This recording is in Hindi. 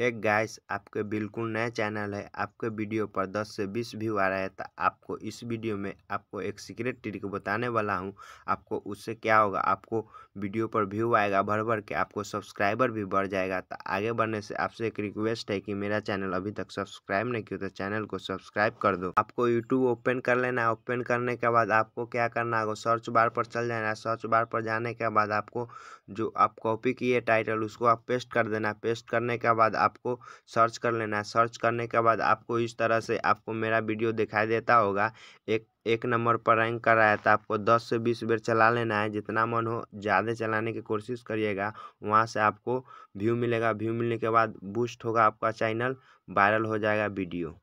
है गाइस आपके बिल्कुल नया चैनल है आपके वीडियो पर 10 से 20 व्यू आ रहा है तो आपको इस वीडियो में आपको एक सीक्रेट ट्रिक बताने वाला हूं आपको उससे क्या होगा आपको वीडियो पर व्यू आएगा भर भर के आपको सब्सक्राइबर भी बढ़ जाएगा तो आगे बढ़ने से आपसे एक रिक्वेस्ट है कि मेरा चैनल अभी तक सब्सक्राइब नहीं किया तो चैनल को सब्सक्राइब कर दो आपको यूट्यूब ओपन कर लेना है ओपन करने के बाद आपको क्या करना होगा सर्च बार पर चल जाना है सर्च बार पर जाने के बाद आपको जो आप कॉपी किए टाइटल उसको आप पेस्ट कर देना पेस्ट करने के बाद आपको सर्च कर लेना है सर्च करने के बाद आपको इस तरह से आपको मेरा वीडियो दिखाई देता होगा एक एक नंबर पर रैंक कर रहा है तो आपको दस से बीस बार चला लेना है जितना मन हो ज़्यादा चलाने की कोशिश करिएगा वहाँ से आपको व्यू मिलेगा व्यू मिलने के बाद बूस्ट होगा आपका चैनल वायरल हो जाएगा वीडियो